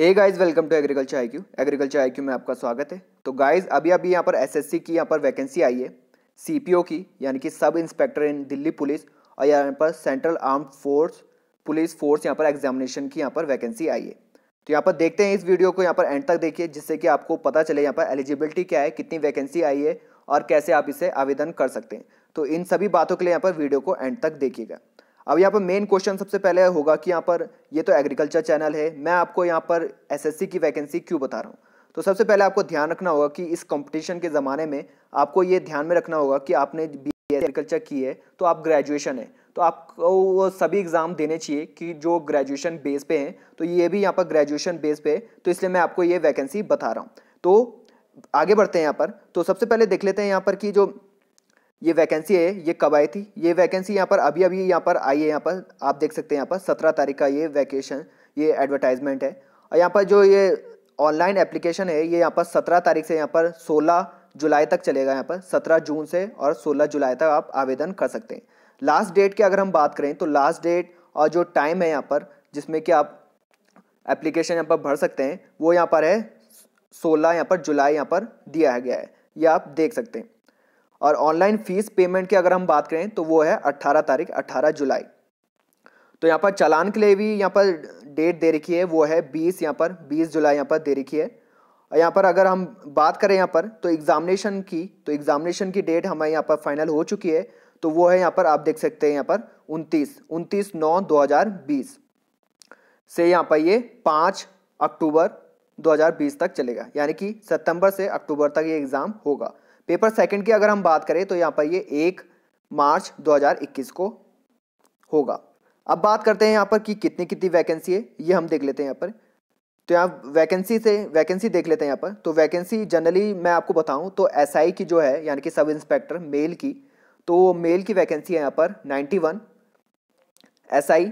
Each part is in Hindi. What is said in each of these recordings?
hey guys welcome to agriculture I Q agriculture I Q में आपका स्वागत है तो गाइस अभी अभी यहाँ पर एसएससी की यहाँ पर वैकेंसी आई है सीपीओ की यानी कि सब इंस्पेक्टर इन दिल्ली पुलिस और यहाँ पर central arm force police force यहाँ पर एग्जामिनेशन की यहाँ पर वैकेंसी आई है तो यहाँ पर देखते हैं इस वीडियो को यहाँ पर एंड तक देखिए जिससे कि आपको पता चले यहाँ पर एलिजिबिलिटी क्या है कितनी वैकेंसी आई है और कैसे आप इसे आवेदन कर सकते हैं तो इन सभी बातों के लिए यहाँ पर वीडियो को एंड तक देखिएगा अब यहाँ पर मेन क्वेश्चन सबसे पहले होगा कि यहाँ पर ये तो एग्रीकल्चर चैनल है मैं आपको यहाँ पर एसएससी की वैकेंसी क्यों बता रहा हूँ तो सबसे पहले आपको ध्यान रखना होगा कि इस कंपटीशन के ज़माने में आपको ये ध्यान में रखना होगा कि आपने बी एग्रीकल्चर की है तो आप ग्रेजुएशन है तो आपको वो सभी एग्ज़ाम देने चाहिए कि जो ग्रेजुएशन बेस पे हैं तो ये भी यहाँ पर ग्रेजुएशन बेस पे है तो इसलिए मैं आपको ये वैकेंसी बता रहा हूँ तो आगे बढ़ते हैं यहाँ पर तो सबसे पहले देख लेते हैं यहाँ पर कि जो ये वैकेंसी है ये कब आई थी ये वैकेंसी यहाँ पर अभी अभी यहाँ पर आई है यहाँ पर आप देख सकते हैं यहाँ पर सत्रह तारीख का ये वैकेशन ये एडवर्टाइजमेंट है और यहाँ पर जो ये ऑनलाइन एप्लीकेशन है ये यहाँ पर सत्रह तारीख से यहाँ पर सोलह जुलाई तक चलेगा यहाँ पर सत्रह जून से और सोलह जुलाई तक आप आवेदन कर सकते हैं लास्ट डेट की अगर हम बात करें तो लास्ट डेट और जो टाइम है यहाँ पर जिसमें कि आप एप्लीकेशन यहाँ पर भर सकते हैं वो यहाँ पर है सोलह यहाँ पर जुलाई यहाँ पर दिया गया है ये आप देख सकते हैं और ऑनलाइन फीस पेमेंट की अगर हम बात करें तो वो है 18 तारीख 18 जुलाई तो यहाँ पर चालान के लिए भी यहाँ पर डेट दे रखी है वो है 20 यहाँ पर 20 जुलाई यहाँ पर दे रखी है और यहाँ पर अगर हम बात करें यहाँ पर तो एग्जामिनेशन की तो एग्जामिनेशन की डेट हमारे यहाँ पर फाइनल हो चुकी है तो वो है यहाँ पर आप देख सकते हैं यहाँ पर उनतीस उनतीस नौ दो हज़ार बीस से यहाँ पर ये पाँच अक्टूबर 2020 तक चलेगा यानी कि सितंबर से अक्टूबर तक ये एग्ज़ाम होगा पेपर सेकंड की अगर हम बात करें तो यहाँ पर ये एक मार्च 2021 को होगा अब बात करते हैं यहाँ पर कि कितनी कितनी वैकेंसी है ये हम देख लेते हैं यहाँ पर तो यहाँ वैकेंसी से वैकेंसी देख लेते हैं यहाँ पर तो वैकेंसी जनरली मैं आपको बताऊँ तो एस SI की जो है यानी कि सब इंस्पेक्टर मेल की तो मेल की वैकेंसी है यहाँ पर नाइन्टी वन SI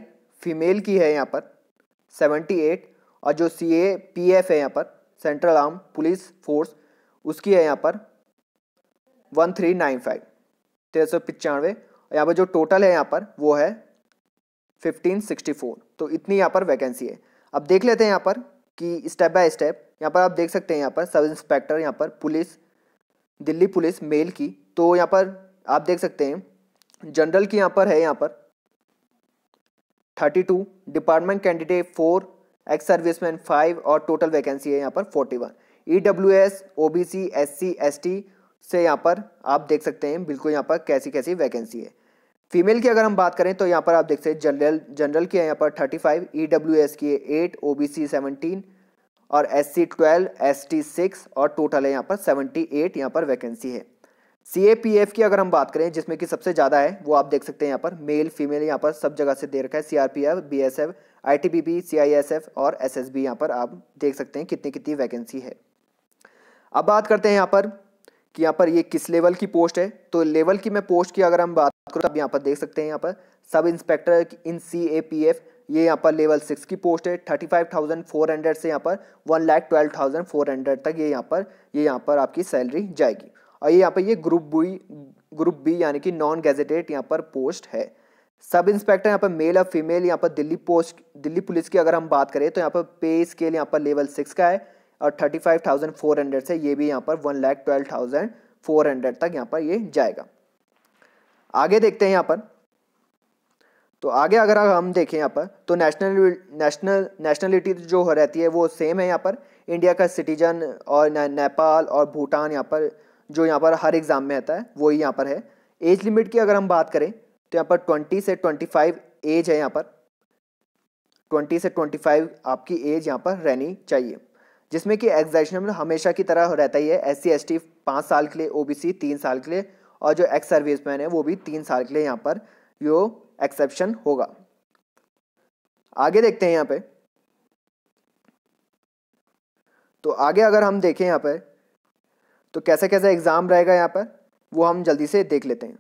फीमेल की है यहाँ पर सेवेंटी एट और जो सी ए पी एफ है यहाँ पर सेंट्रल आर्म पुलिस फोर्स उसकी है यहाँ पर वन थ्री नाइन फाइव तेरह सौ पचानवे यहाँ पर जो टोटल है यहाँ पर वो है फिफ्टीन सिक्सटी फोर तो इतनी यहाँ पर वैकेंसी है अब देख लेते हैं यहाँ पर कि स्टेप बाय स्टेप यहाँ पर आप देख सकते हैं यहाँ पर सब इंस्पेक्टर यहाँ पर पुलिस दिल्ली पुलिस मेल की तो यहाँ पर आप देख सकते हैं जनरल की यहाँ पर है यहाँ पर thirty two department candidate four ex serviceman five और टोटल वैकेंसी है यहाँ पर forty one E W S O B C S C S T से यहाँ पर आप देख सकते हैं बिल्कुल यहाँ पर कैसी कैसी वैकेंसी है फीमेल की अगर हम बात करें तो यहाँ पर आप देख सकते हैं जनरल जनरल की है यहाँ पर thirty five E W S की है eight O B C seventeen और S C twelve S T six और टोटल है यहाँ पर सेवेंटी एट यहाँ पर वैकेंसी है सी ए पी एफ की अगर हम बात करें जिसमें कि सबसे ज़्यादा है वो आप देख सकते हैं यहाँ पर मेल फीमेल यहाँ पर सब जगह से दे रखा है C R P F B S F I T B P C I S F और एस एस बी यहाँ पर आप देख सकते हैं कितनी कितनी वैकेंसी है अब बात करते हैं यहाँ पर कि यहाँ पर ये किस लेवल की पोस्ट है तो लेवल की मैं पोस्ट की अगर हम बात करूँ तब यहाँ पर देख सकते हैं यहाँ पर sub inspector in C A P F ये यहाँ पर लेवल सिक्स की पोस्ट है thirty five thousand four hundred से यहाँ पर one lakh twelve thousand four hundred तक ये यहाँ पर ये यहाँ पर आपकी सैलरी जाएगी और ये यहाँ पर ये ग्रुप बी ग्रुप बी यानी कि नॉन गेजेटेड यहाँ पर पोस्ट है सब इंस्पेक्टर यहाँ पर मेल और फीमेल यहाँ पर दिल्ली पोस्ट दिल्ली पुलिस की अगर हम बात करें तो यहाँ पर पे स्केल यहाँ पर लेवल सिक्स का है और thirty five thousand four hundred से ये भी यहाँ पर one lakh twelve thousand four hundred तक यहाँ पर ये जाएगा आगे देखते हैं यहाँ पर तो आगे अगर हम देखें यहाँ पर तो नेशनल नेशनल नेशनलिटी जो रहती है वो सेम है यहाँ पर इंडिया का सिटीजन और नेपाल और भूटान यहाँ पर जो यहाँ पर हर एग्ज़ाम में आता है वही यहाँ पर है एज लिमिट की अगर हम बात करें तो यहाँ पर ट्वेंटी से ट्वेंटी फाइव एज है यहाँ पर ट्वेंटी से ट्वेंटी फाइव आपकी एज यहाँ पर रहनी चाहिए जिसमें कि एग्जैशनल मतलब हमेशा की तरह रहता ही है एस सी एस टी पाँच साल के लिए ओ बी सी तीन साल के लिए और जो एक्स सर्विस मैन है वो भी तीन साल के लिए यहाँ पर यो एक्सेप्शन होगा आगे देखते हैं यहाँ पे तो आगे अगर हम देखें यहाँ पर तो कैसे कैसे एग्ज़ाम रहेगा यहाँ पर वो हम जल्दी से देख लेते हैं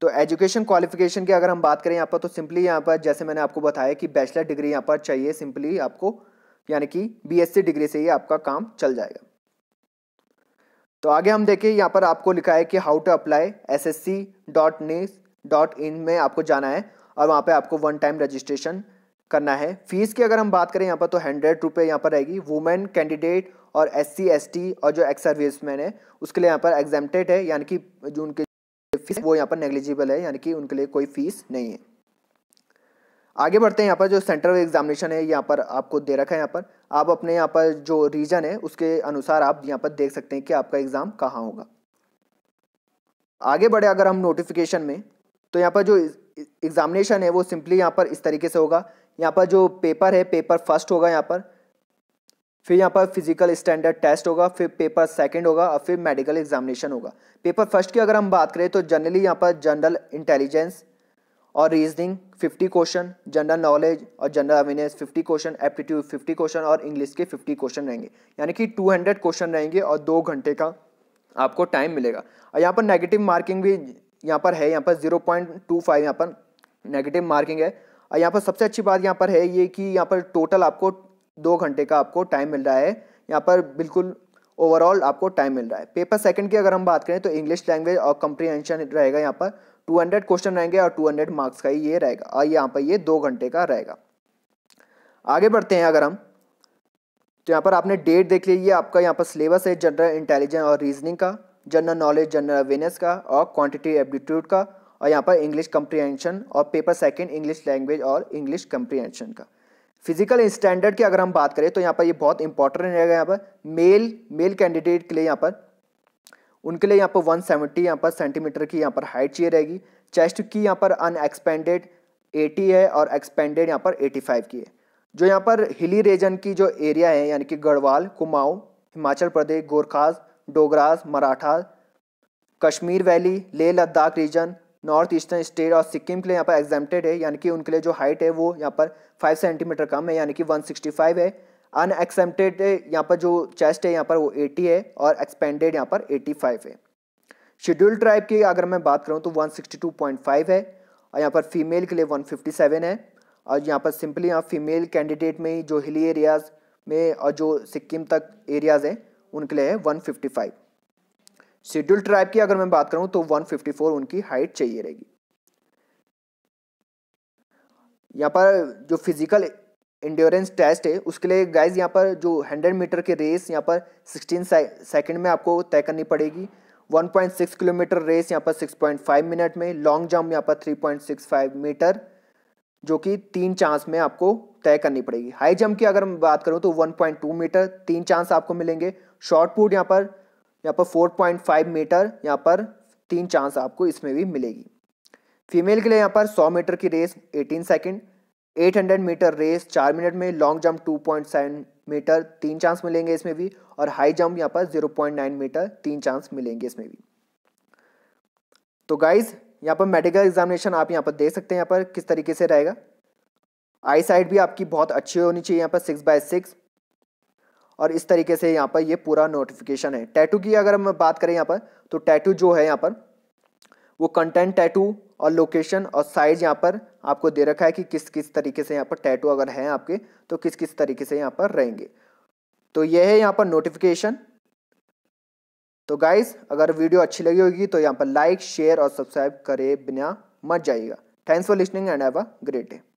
तो एजुकेशन क्वालिफिकेशन की अगर हम बात करें यहाँ पर तो सिंपली यहाँ पर जैसे मैंने आपको बताया कि बैचलर डिग्री यहाँ पर चाहिए सिंपली आपको यानी कि बीएससी डिग्री से ही आपका काम चल जाएगा तो आगे हम देखें यहाँ पर आपको लिखा है कि how to apply S S C dot nic dot in में आपको जाना है और वहाँ पे आपको वन टाइम रजिस्ट्रेशन करना है फीस की अगर हम बात करें यहाँ पर तो हंड्रेड रुपये यहाँ पर रहेगी वुमेन कैंडिडेट और एस सी एस टी और जो एक्स सर्विसमैन है उसके लिए यहाँ पर एग्जामटेड है यानी कि जो उनके फीस वो यहाँ पर नेग्लिजिबल है यानी कि उनके लिए कोई फीस नहीं है आगे बढ़ते हैं यहाँ पर जो सेंटर एग्जामिनेशन है यहाँ पर आपको दे रखा है यहाँ पर आप अपने यहाँ पर जो रीजन है उसके अनुसार आप यहाँ पर देख सकते हैं कि आपका एग्ज़ाम कहाँ होगा आगे बढ़े अगर हम नोटिफिकेशन में तो यहाँ पर जो एग्ज़ामिनेशन है वो सिंपली यहाँ पर इस तरीके से होगा यहाँ पर जो पेपर है पेपर फर्स्ट होगा यहाँ पर फिर यहाँ पर फिजिकल स्टैंडर्ड टेस्ट होगा फिर पेपर सेकंड होगा और फिर मेडिकल एग्जामिनेशन होगा पेपर फर्स्ट की अगर हम बात करें तो जनरली यहाँ पर जनरल इंटेलिजेंस और रीजनिंग 50 क्वेश्चन जनरल नॉलेज और general awareness 50 question aptitude 50 question और इंग्लिश के 50 क्वेश्चन रहेंगे यानी कि 200 क्वेश्चन रहेंगे और दो घंटे का आपको टाइम मिलेगा और यहाँ पर नेगेटिव मार्किंग भी यहाँ पर है यहाँ पर 0.25 पॉइंट टू फाइव यहाँ पर नेगेटिव मार्किंग है और यहाँ पर सबसे अच्छी बात यहाँ पर है ये कि यहाँ पर टोटल आपको दो घंटे का आपको टाइम मिल रहा है यहाँ पर बिल्कुल ओवरऑल आपको टाइम मिल रहा है पेपर सेकंड की अगर हम बात करें तो इंग्लिश लैंग्वेज और कंप्रीहेंशन रहेगा यहाँ पर 200 क्वेश्चन रहेंगे और 200 मार्क्स का ही ये रहेगा और यहाँ पर ये दो घंटे का रहेगा आगे बढ़ते हैं अगर हम तो यहाँ पर आपने डेट देख ये आपका यहाँ पर सिलेबस है जनरल इंटेलिजेंस और रीजनिंग का जनरल नॉलेज जनरल अवेयरनेस का और क्वान्टिटी एप्टीट्यूड का और यहाँ पर इंग्लिश कम्प्रीहेंशन और पेपर सेकेंड इंग्लिश लैंग्वेज और इंग्लिश कंप्रीहेंशन का फिजिकल स्टैंडर्ड की अगर हम बात करें तो यहाँ पर ये बहुत इंपॉर्टेंट रहेगा यहाँ पर मेल मेल कैंडिडेट के लिए यहाँ पर उनके लिए यहाँ पर 170 सेवेंटी यहाँ पर सेंटीमीटर की यहाँ पर हाइट चाहिए रहेगी चेस्ट की यहाँ पर अनएक्सपेंडेड 80 है और एक्सपेंडेड यहाँ पर 85 की है जो यहाँ पर हिली रीजन की जो एरिया है यानी कि Garhwal Kumaon Himachal Pradesh Gorkhas Dogras Maratha Kashmir valley Leh Ladakh region north eastern state और सिक्किम के लिए यहाँ पर एग्जेम्प्टेड है यानी कि उनके लिए जो हाइट है वो यहाँ पर 5 सेंटीमीटर कम है यानी कि 165 है अनएक्सेप्टेड यहाँ पर जो चेस्ट है यहाँ पर वो 80 है और एक्सपेंडेड यहाँ पर 85 है शेड्यूल ट्राइब की अगर मैं बात करूँ तो 162.5 है और यहाँ पर फीमेल के लिए 157 है और यहाँ पर सिंपली यहाँ फीमेल कैंडिडेट में जो हिली एरियाज़ में और जो सिक्किम तक एरियाज़ हैं उनके लिए है वन शेड्यूल ट्राइब की अगर मैं बात करूँ तो वन उनकी हाइट चाहिए रहेगी यहाँ पर जो फिजिकल इंड्योरेंस टेस्ट है उसके लिए गाइज यहाँ पर जो हंड्रेड मीटर की रेस यहाँ पर सिक्सटीन सेकेंड में आपको तय करनी पड़ेगी 1.6 किलोमीटर रेस यहाँ पर 6.5 मिनट में लॉन्ग जंप यहाँ पर 3.65 मीटर जो कि तीन चांस में आपको तय करनी पड़ेगी हाई जंप की अगर मैं बात करूँ तो 1.2 मीटर तीन चांस आपको मिलेंगे शॉर्ट पुट यहाँ पर यहाँ पर 4.5 मीटर यहाँ पर तीन चांस आपको इसमें भी मिलेगी फीमेल के लिए यहाँ पर 100 मीटर की रेस 18 सेकंड 800 मीटर रेस चार मिनट में लॉन्ग जंप 2.7 मीटर तीन चांस मिलेंगे इसमें भी और हाई जंप यहाँ पर 0.9 मीटर तीन चांस मिलेंगे इसमें भी तो गाइज यहाँ पर मेडिकल एग्जामिनेशन आप यहाँ पर देख सकते हैं यहाँ पर किस तरीके से रहेगा आई साइड भी आपकी बहुत अच्छी होनी चाहिए यहाँ पर सिक्स बाय सिक्स और इस तरीके से यहाँ पर ये पूरा नोटिफिकेशन है टैटू की अगर हम बात करें यहाँ पर तो टैटू जो है यहाँ पर वो कंटेंट टैटू और लोकेशन और साइज यहाँ पर आपको दे रखा है कि किस किस तरीके से यहाँ पर टैटू अगर हैं आपके तो किस किस तरीके से यहाँ पर रहेंगे तो ये है यहाँ पर नोटिफिकेशन तो गाइज अगर वीडियो अच्छी लगी होगी तो यहाँ पर लाइक शेयर और सब्सक्राइब करे बिना मत जाइएगा thanks for listening and have a great day